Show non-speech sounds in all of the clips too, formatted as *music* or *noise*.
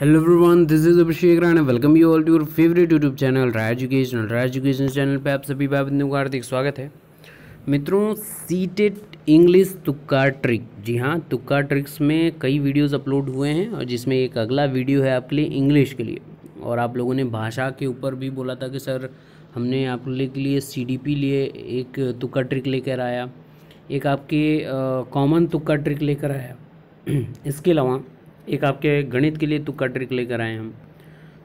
hello everyone this is Abhishek Rana welcome you all to your favourite YouTube channel Rai educational Rai education channel पे आप सभी भाई का हार्दिक स्वागत है मित्रों सीटेट इंग्लिश तुक्का ट्रिक जी हाँ तुक्का ट्रिक्स में कई वीडियोस अपलोड हुए हैं और जिसमें एक अगला वीडियो है आपके लिए इंग्लिश के लिए और आप लोगों ने भाषा के ऊपर भी बोला था कि सर हमने आप लोग के लिए सी लिए एक तुक्का ट्रिक लेकर आया एक आपके कॉमन तुक्का ट्रिक लेकर आया *clears throat* इसके अलावा एक आपके गणित के लिए तुक्का ट्रिक लेकर आए हम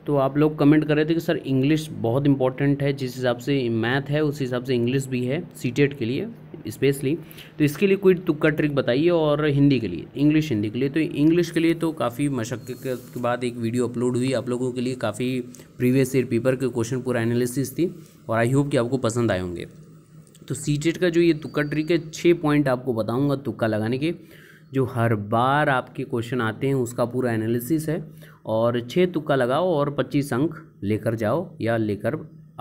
तो आप लोग कमेंट कर रहे थे कि सर इंग्लिश बहुत इंपॉर्टेंट है जिस हिसाब से मैथ है उस हिसाब से इंग्लिश भी है सी e के लिए स्पेशली तो इसके लिए कोई तुक्का ट्रिक बताइए और हिंदी के लिए इंग्लिश हिंदी के लिए तो इंग्लिश के लिए तो काफ़ी मशक्क़त के बाद एक वीडियो अपलोड हुई आप लोगों के लिए काफ़ी प्रीवियस ईयर पेपर के क्वेश्चन पूरा एनालिसिस थी और आई होप कि आपको पसंद आए होंगे तो सी e का जो ये तुक्का ट्रिक है छः पॉइंट आपको बताऊँगा तुक्का लगाने के जो हर बार आपके क्वेश्चन आते हैं उसका पूरा एनालिसिस है और छः तुक्का लगाओ और पच्चीस अंक लेकर जाओ या लेकर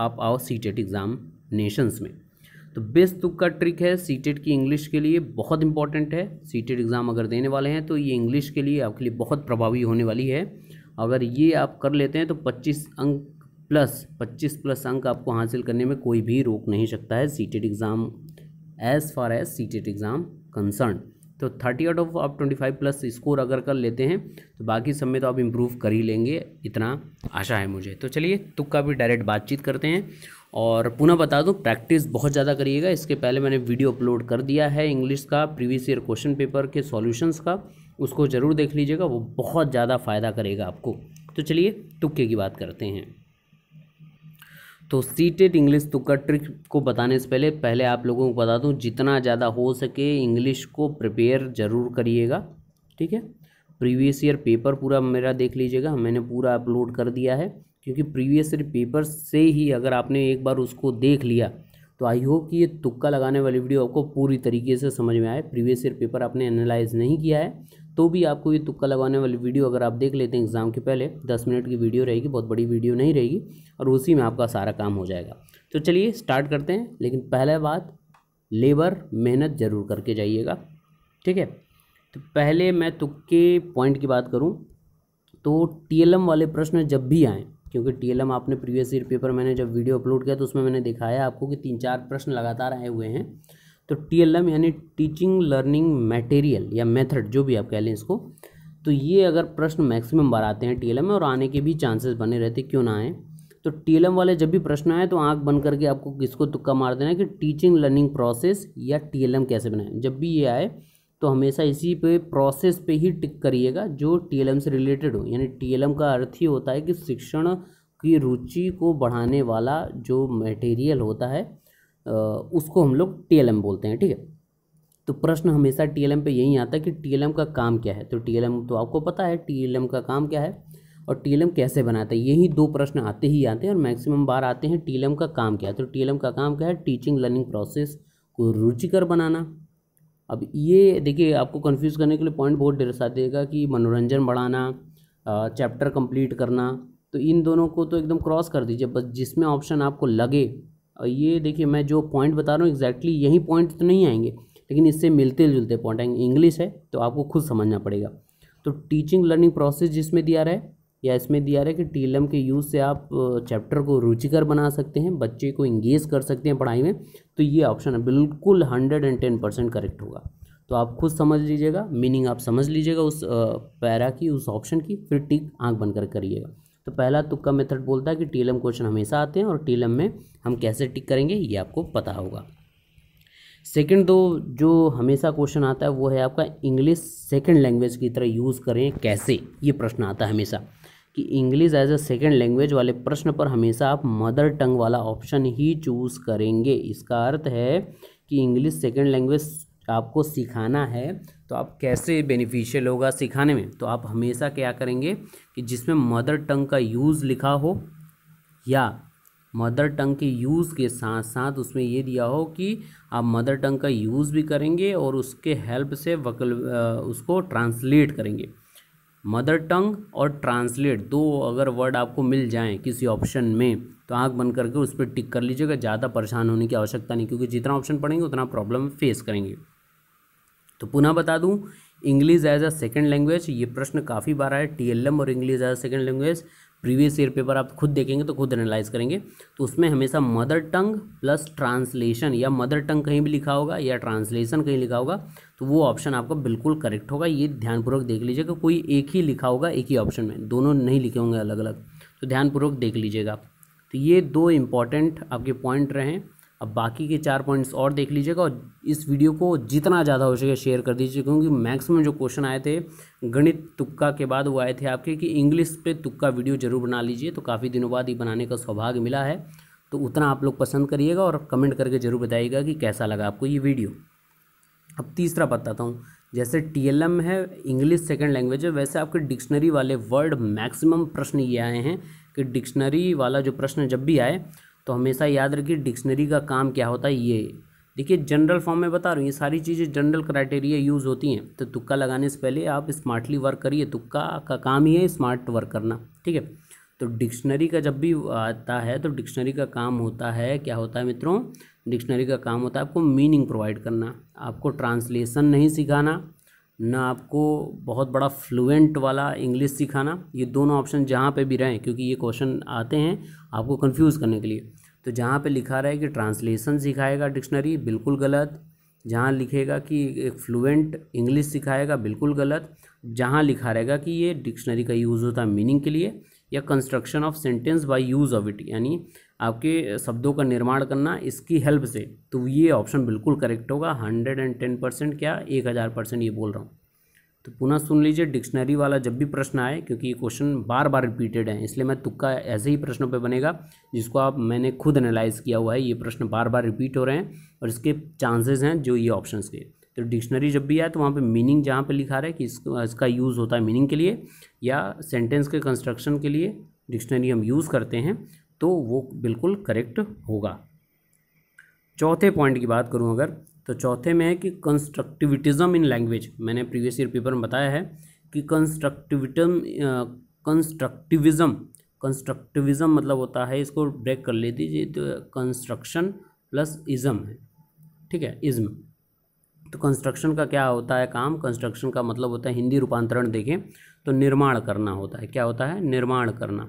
आप आओ सी एग्ज़ाम नेशंस में तो बेस्ट तुक्का ट्रिक है सी e की इंग्लिश के लिए बहुत इंपॉर्टेंट है सी एग्ज़ाम e अगर देने वाले हैं तो ये इंग्लिश के लिए आपके लिए बहुत प्रभावी होने वाली है अगर ये आप कर लेते हैं तो पच्चीस अंक प्लस पच्चीस प्लस अंक आपको हासिल करने में कोई भी रोक नहीं सकता है C exam as far as C exam concern तो थर्टी आउट ऑफ आप ट्वेंटी फाइव प्लस स्कोर अगर कर लेते हैं तो बाकी सब में तो आप इम्प्रूव कर ही लेंगे इतना आशा है मुझे तो चलिए तुक्का भी डायरेक्ट बातचीत करते हैं और पुनः बता दूँ प्रैक्टिस बहुत ज़्यादा करिएगा इसके पहले मैंने वीडियो अपलोड कर दिया है इंग्लिश का प्रीवियस ईयर क्वेश्चन पेपर के सॉल्यूशंस का उसको ज़रूर देख लीजिएगा वो बहुत ज़्यादा फ़ायदा करेगा आपको तो चलिए तुक्के की बात करते हैं तो सीटेड इंग्लिश तुक्का ट्रिक को बताने से पहले पहले आप लोगों को बता दूं जितना ज़्यादा हो सके इंग्लिश को प्रिपेयर ज़रूर करिएगा ठीक है प्रीवियस ईयर पेपर पूरा मेरा देख लीजिएगा मैंने पूरा अपलोड कर दिया है क्योंकि प्रीवियस ईयर पेपर से ही अगर आपने एक बार उसको देख लिया तो आई होप कि ये तुक्का लगाने वाली वीडियो आपको पूरी तरीके से समझ में आए प्रीवियस ईयर पेपर आपने एनालाइज नहीं किया है तो भी आपको ये तुक्का लगाने वाली वीडियो अगर आप देख लेते हैं एग्ज़ाम के पहले दस मिनट की वीडियो रहेगी बहुत बड़ी वीडियो नहीं रहेगी और उसी में आपका सारा काम हो जाएगा तो चलिए स्टार्ट करते हैं लेकिन पहला बात लेबर मेहनत ज़रूर करके जाइएगा ठीक है तो पहले मैं तुक्के पॉइंट की बात करूँ तो टी वाले प्रश्न जब भी आएँ क्योंकि टीएलएम आपने प्रीवियस ईयर पेपर मैंने जब वीडियो अपलोड किया तो उसमें मैंने दिखाया आपको कि तीन चार प्रश्न लगातार आए हुए हैं तो टीएलएम यानी टीचिंग लर्निंग मटेरियल या मेथड जो भी आप कह लें इसको तो ये अगर प्रश्न मैक्सिमम बार आते हैं टी में और आने के भी चांसेस बने रहते क्यों ना आए तो टी वाले जब भी प्रश्न आए तो आँख बन करके आपको किसको तुक्का मार देना है कि टीचिंग लर्निंग प्रोसेस या टी कैसे बनाएं जब भी ये आए तो हमेशा इसी पे प्रोसेस पे ही टिक करिएगा जो टीएलएम से रिलेटेड हो यानी टीएलएम का अर्थ ही होता है कि शिक्षण की रुचि को बढ़ाने वाला जो मटेरियल होता है उसको हम लोग टीएलएम बोलते हैं ठीक है तो प्रश्न हमेशा टीएलएम पे यही आता है कि टीएलएम का काम क्या है तो टीएलएम तो आपको पता है टीएलएम का काम क्या है और टीएलएम कैसे बनाता है यही दो प्रश्न आते ही आते हैं और मैक्सिमम बार आते हैं टीएलएम का काम क्या है तो टीएलएम का काम क्या है टीचिंग लर्निंग प्रोसेस को रुचिकर बनाना अब ये देखिए आपको कंफ्यूज करने के लिए पॉइंट बहुत ढेर सा देगा कि मनोरंजन बढ़ाना चैप्टर कंप्लीट करना तो इन दोनों को तो एकदम क्रॉस कर दीजिए बस जिसमें ऑप्शन आपको लगे और ये देखिए मैं जो पॉइंट बता रहा हूँ एग्जैक्टली यही पॉइंट तो नहीं आएंगे लेकिन इससे मिलते जुलते पॉइंट आएंगे इंग्लिश है तो आपको खुद समझना पड़ेगा तो टीचिंग लर्निंग प्रोसेस जिसमें दिया रहा है या इसमें दिया रहा है कि टीलम के यूज़ से आप चैप्टर को रुचिकर बना सकते हैं बच्चे को इंगेज कर सकते हैं पढ़ाई में तो ये ऑप्शन बिल्कुल hundred and ten percent correct होगा तो आप खुद समझ लीजिएगा मीनिंग आप समझ लीजिएगा उस पैरा की उस ऑप्शन की फिर टिक आँख बनकर कर करिएगा तो पहला तुक्का मेथड बोलता है कि टीलम क्वेश्चन हमेशा आते हैं और टीलम में हम कैसे टिक करेंगे ये आपको पता होगा सेकेंड दो जो हमेशा क्वेश्चन आता है वो है आपका इंग्लिश सेकेंड लैंग्वेज की तरह यूज़ करें कैसे ये प्रश्न आता है हमेशा कि English as a second language वाले प्रश्न पर हमेशा आप मदर टंग वाला ऑप्शन ही चूज़ करेंगे इसका अर्थ है कि इंग्लिश सेकेंड लैंग्वेज आपको सिखाना है तो आप कैसे बेनिफिशियल होगा सिखाने में तो आप हमेशा क्या करेंगे कि जिसमें मदर टंग का यूज़ लिखा हो या मदर टंग के यूज़ के साथ साथ उसमें ये दिया हो कि आप मदर टंग का यूज़ भी करेंगे और उसके हेल्प से वकल उसको ट्रांसलेट करेंगे मदर टंग और ट्रांसलेट दो अगर वर्ड आपको मिल जाएं किसी ऑप्शन में तो आँख बन करके उस पर टिक कर लीजिएगा ज़्यादा परेशान होने की आवश्यकता नहीं क्योंकि जितना ऑप्शन पढ़ेंगे उतना प्रॉब्लम फेस करेंगे तो पुनः बता दूं English as a second language ये प्रश्न काफ़ी बार आया टी और English as a second language previous year paper आप खुद देखेंगे तो खुद एनालाइज करेंगे तो उसमें हमेशा मदर टंग प्लस ट्रांसलेशन या मदर टंग कहीं भी लिखा होगा या ट्रांसलेशन कहीं लिखा होगा तो वो ऑप्शन आपका बिल्कुल करेक्ट होगा ये ध्यानपूर्वक देख लीजिएगा कोई एक ही लिखा होगा एक ही ऑप्शन में दोनों नहीं लिखे होंगे अलग अलग तो ध्यानपूर्वक देख लीजिएगा तो ये दो इम्पॉर्टेंट आपके पॉइंट रहे अब बाकी के चार पॉइंट्स और देख लीजिएगा और इस वीडियो को जितना ज़्यादा हो सके शेयर कर दीजिए क्योंकि मैक्सिमम जो क्वेश्चन आए थे गणित तुक्का के बाद वो आए थे आपके कि इंग्लिश पे तुक्का वीडियो जरूर बना लीजिए तो काफ़ी दिनों बाद ये बनाने का सौभाग्य मिला है तो उतना आप लोग पसंद करिएगा और कमेंट करके ज़रूर बताइएगा कि कैसा लगा आपको ये वीडियो अब तीसरा बताता हूँ जैसे टी है इंग्लिश सेकेंड लैंग्वेज है वैसे आपके डिक्शनरी वाले वर्ड मैक्सिमम प्रश्न ये आए हैं कि डिक्शनरी वाला जो प्रश्न जब भी आए तो हमेशा याद रखिए डिक्शनरी का काम क्या होता है ये देखिए जनरल फॉर्म में बता रहा हूँ ये सारी चीज़ें जनरल क्राइटेरिया यूज़ होती हैं तो तुक्का लगाने से पहले आप स्मार्टली वर्क करिए तुक्का का काम ही है स्मार्ट वर्क करना ठीक है तो डिक्शनरी का जब भी आता है तो डिक्शनरी का काम होता है क्या होता है मित्रों डिक्शनरी का काम होता है आपको मीनिंग प्रोवाइड करना आपको ट्रांसलेशन नहीं सिखाना ना आपको बहुत बड़ा फ्लुएंट वाला इंग्लिश सिखाना ये दोनों ऑप्शन जहाँ पे भी रहें क्योंकि ये क्वेश्चन आते हैं आपको कंफ्यूज करने के लिए तो जहाँ पे लिखा रहा है कि ट्रांसलेशन सिखाएगा डिक्शनरी बिल्कुल गलत जहाँ लिखेगा कि एक फ्लुएंट इंग्लिश सिखाएगा बिल्कुल गलत जहाँ लिखा रहेगा कि ये डिक्शनरी का यूज़ होता है मीनिंग के लिए या construction of sentence by use of it यानी आपके शब्दों का निर्माण करना इसकी हेल्प से तो ये ऑप्शन बिल्कुल करेक्ट होगा हंड्रेड एंड टेन परसेंट क्या एक हज़ार परसेंट ये बोल रहा हूँ तो पुनः सुन लीजिए डिक्शनरी वाला जब भी प्रश्न आए क्योंकि ये क्वेश्चन बार बार रिपीटेड है इसलिए मैं तुक्का ऐसे ही प्रश्नों पे बनेगा जिसको आप मैंने खुद एनालाइज किया हुआ है ये प्रश्न बार बार रिपीट हो रहे हैं और इसके चांसेज हैं जो ये ऑप्शन के तो डिक्शनरी जब भी आए तो वहाँ पर मीनिंग जहाँ पर लिखा रहा है कि इसका यूज़ होता है मीनिंग के लिए या सेंटेंस के कंस्ट्रक्शन के लिए डिक्शनरी हम यूज़ करते हैं तो वो बिल्कुल करेक्ट होगा चौथे पॉइंट की बात करूँ अगर तो चौथे में है कि कंस्ट्रक्टिविटिज़म इन लैंग्वेज मैंने प्रीवियस ईयर पेपर में बताया है कि कंस्ट्रक्टिविटम कंस्ट्रक्टिविज़म कंस्ट्रक्टिविज़म मतलब होता है इसको ब्रेक कर लेती दीजिए तो कंस्ट्रक्शन प्लस इज़म है ठीक है इज़्म तो कंस्ट्रक्शन का क्या होता है काम कंस्ट्रक्शन का मतलब होता है हिंदी रूपांतरण देखें तो निर्माण करना होता है क्या होता है निर्माण करना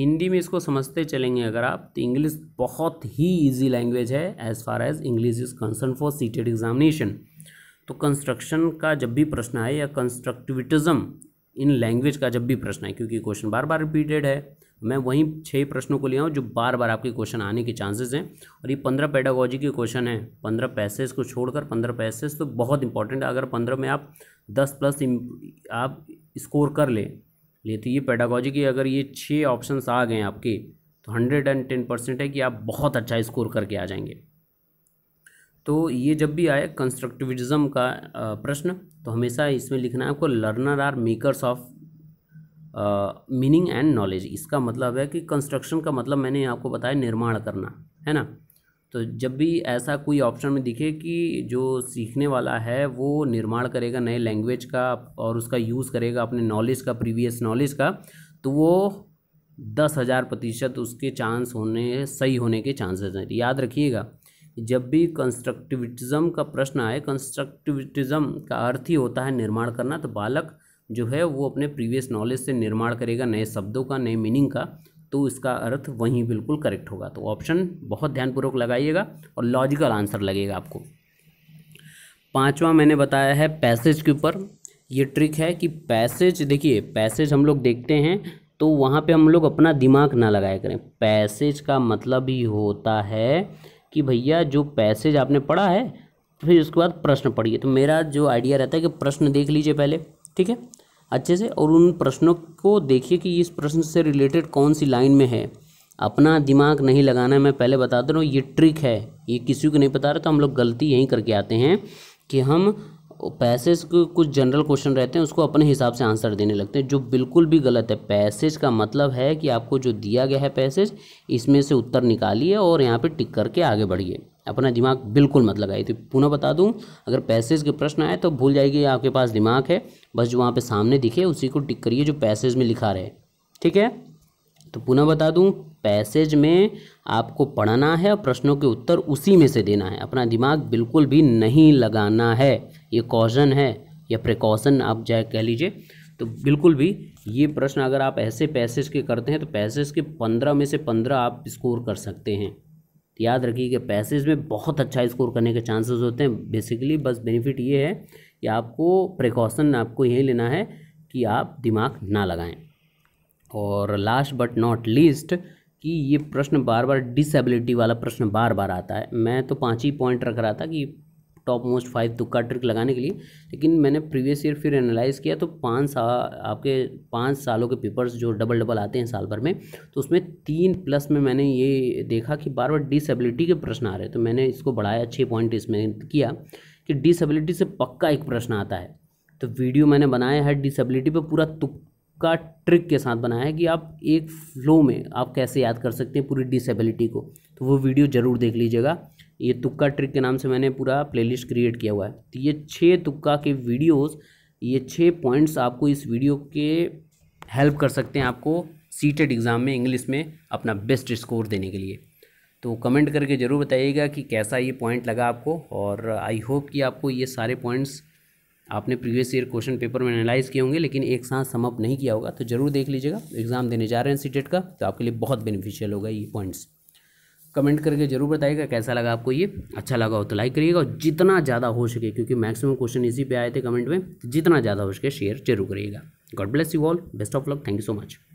हिंदी में इसको समझते चलेंगे अगर आप तो इंग्लिश बहुत ही ईजी लैंग्वेज है as far as English is concern for CTET examination तो कंस्ट्रक्शन का जब भी प्रश्न आए या कंस्ट्रक्टिविटिज़म इन लैंग्वेज का जब भी प्रश्न आए क्योंकि क्वेश्चन बार बार रिपीटेड है मैं वहीं छः प्रश्नों को लिया हूँ जो बार बार आपके क्वेश्चन आने के चांसेस हैं और ये पंद्रह पेडागोजी के क्वेश्चन हैं पंद्रह पैसेज को छोड़कर पंद्रह पैसेज तो बहुत इंपॉर्टेंट है अगर पंद्रह में आप दस प्लस आप स्कोर कर लें लेती है पैडागोजी की अगर ये छः ऑप्शंस आ गए आपके तो हंड्रेड एंड टेन परसेंट है कि आप बहुत अच्छा स्कोर करके आ जाएंगे तो ये जब भी आए कंस्ट्रक्टिविज्म का प्रश्न तो हमेशा इसमें लिखना है आपको learner are makers of meaning and knowledge इसका मतलब है कि कंस्ट्रक्शन का मतलब मैंने आपको बताया निर्माण करना है ना तो जब भी ऐसा कोई ऑप्शन में दिखे कि जो सीखने वाला है वो निर्माण करेगा नए लैंग्वेज का और उसका यूज़ करेगा अपने नॉलेज का प्रीवियस नॉलेज का तो वो दस हज़ार प्रतिशत उसके चांस होने सही होने के चांसेस हैं याद रखिएगा जब भी कंस्ट्रक्टिविटिज़म का प्रश्न आए कंस्ट्रक्टिविटिज़म का अर्थ ही होता है निर्माण करना तो बालक जो है वो अपने प्रीवियस नॉलेज से निर्माण करेगा नए शब्दों का नए मीनिंग का तो इसका अर्थ वहीं बिल्कुल करेक्ट होगा तो ऑप्शन बहुत ध्यानपूर्वक लगाइएगा और लॉजिकल आंसर लगेगा आपको पांचवा मैंने बताया है पैसेज के ऊपर ये ट्रिक है कि पैसेज देखिए पैसेज हम लोग देखते हैं तो वहाँ पे हम लोग अपना दिमाग ना लगाया करें पैसेज का मतलब ही होता है कि भैया जो पैसेज आपने पढ़ा है फिर उसके बाद प्रश्न पढ़िए तो मेरा जो आइडिया रहता है कि प्रश्न देख लीजिए पहले ठीक है अच्छे से और उन प्रश्नों को देखिए कि इस प्रश्न से रिलेटेड कौन सी लाइन में है अपना दिमाग नहीं लगाना है मैं पहले बता दे रहा हूँ ये ट्रिक है ये किसी को नहीं बता रहा तो हम लोग गलती यहीं करके आते हैं कि हम पैसेज के कुछ जनरल क्वेश्चन रहते हैं उसको अपने हिसाब से आंसर देने लगते हैं जो बिल्कुल भी गलत है पैसेज का मतलब है कि आपको जो दिया गया है पैसेज इसमें से उत्तर निकालिए और यहाँ पे टिक करके आगे बढ़िए अपना दिमाग बिल्कुल मत लगाइए तो पुनः बता दूँ अगर पैसेज के प्रश्न आए तो भूल जाइए आपके पास दिमाग है बस जो वहाँ पर सामने दिखे उसी को टिक करिए जो पैसेज में लिखा रहे ठीक है तो पुनः बता दूँ पैसेज में आपको पढ़ना है और प्रश्नों के उत्तर उसी में से देना है अपना दिमाग बिल्कुल भी नहीं लगाना है ये कॉशन है या प्रिकॉशन आप जाए कह लीजिए तो बिल्कुल भी ये प्रश्न अगर आप ऐसे पैसेज के करते हैं तो पैसेज के पंद्रह में से पंद्रह आप स्कोर कर सकते हैं याद रखिए कि पैसेज में बहुत अच्छा स्कोर करने के चांसेस होते हैं बेसिकली बस बेनिफिट ये है कि आपको प्रिकॉशन आपको यही लेना है कि आप दिमाग ना लगाएं और लास्ट बट नॉट लीस्ट कि ये प्रश्न बार बार डिसेबिलिटी वाला प्रश्न बार बार आता है मैं तो पाँच ही पॉइंट रख रहा था कि टॉप मोस्ट फाइव तुक्का ट्रिक लगाने के लिए लेकिन मैंने प्रीवियस ईयर फिर एनालाइज़ किया तो पाँच साल आपके पाँच सालों के पेपर्स जो डबल डबल आते हैं साल भर में तो उसमें तीन प्लस में मैंने ये देखा कि बार बार डिसेबिलिटी के प्रश्न आ रहे तो मैंने इसको बढ़ाया छः पॉइंट इसमें किया कि डिसेबिलिटी से पक्का एक प्रश्न आता है तो वीडियो मैंने बनाया है डिसेबिलिटी पर पूरा तुक का ट्रिक के साथ बनाया है कि आप एक फ्लो में आप कैसे याद कर सकते हैं पूरी डिसेबिलिटी को तो वो वीडियो ज़रूर देख लीजिएगा ये तुक्का ट्रिक के नाम से मैंने पूरा प्लेलिस्ट क्रिएट किया हुआ है तो ये छः तुक्का के वीडियोस ये छः पॉइंट्स आपको इस वीडियो के हेल्प कर सकते हैं आपको सीटेड एग्ज़ाम में इंग्लिश में अपना बेस्ट स्कोर देने के लिए तो कमेंट करके ज़रूर बताइएगा कि कैसा ये पॉइंट लगा आपको और आई होप कि आपको ये सारे पॉइंट्स आपने प्रीवियस ईयर क्वेश्चन पेपर में एनालाइज किए होंगे लेकिन एक साथ समअप नहीं किया होगा तो जरूर देख लीजिएगा एग्जाम देने जा रहे हैं सी e का तो आपके लिए बहुत बेनिफिशियल होगा ये पॉइंट्स कमेंट करके जरूर बताइएगा कैसा लगा आपको ये अच्छा लगा हो तो लाइक करिएगा और जितना ज़्यादा हो सके क्योंकि मैक्सिमम क्वेश्चन इसी पे आए थे कमेंट में जितना ज़्यादा हो सके शेयर जरूर करिएगा God bless you all best of luck thank you so much